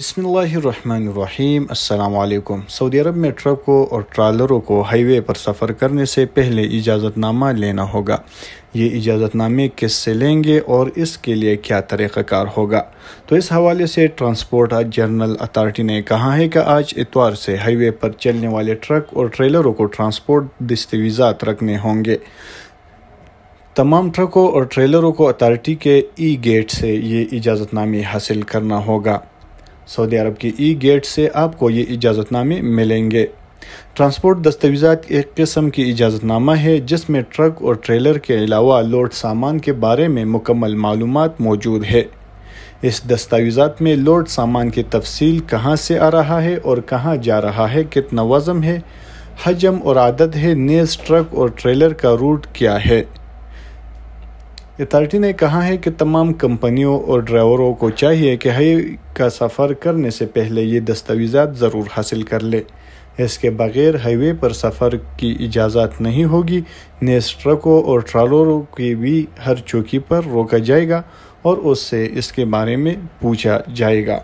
बसमीम् अल्लाम सऊदी अरब में ट्रकों और ट्रालरों को हाईवे पर सफ़र करने से पहले इजाज़तनामा लेना होगा ये इजाज़तनामे किससे लेंगे और इसके लिए क्या तरीक़ाकार होगा तो इस हवाले से ट्रांसपोर्ट जर्नल अथॉरिटी ने कहा है कि आज इतवार से हाईवे पर चलने वाले ट्रक और ट्रेलरों को ट्रांसपोर्ट दस्तावीज़ा रखने होंगे तमाम ट्रकों और ट्रेलरों को अथॉरिटी के ई गेट से ये इजाज़तनामे हासिल करना होगा सऊदी अरब के ई गेट से आपको ये इजाज़तनामे मिलेंगे ट्रांसपोर्ट दस्तावेजात एक किस्म की इजाज़तनामा है जिसमें ट्रक और ट्रेलर के अलावा लोड सामान के बारे में मुकम्मल मालूम मौजूद है इस दस्तावेजात में लोड सामान की तफसील कहाँ से आ रहा है और कहाँ जा रहा है कितना वज़म है हजम और आदत है नेज ट्रक और ट्रेलर का रूट क्या है अथॉरिटी ने कहा है कि तमाम कंपनियों और ड्राइवरों को चाहिए कि हई का सफ़र करने से पहले ये दस्तावेज़ा ज़रूर हासिल कर ले इसके बगैर हाईवे पर सफ़र की इजाज़त नहीं होगी नेस ट्रकों और ट्रालरों की भी हर चौकी पर रोका जाएगा और उससे इसके बारे में पूछा जाएगा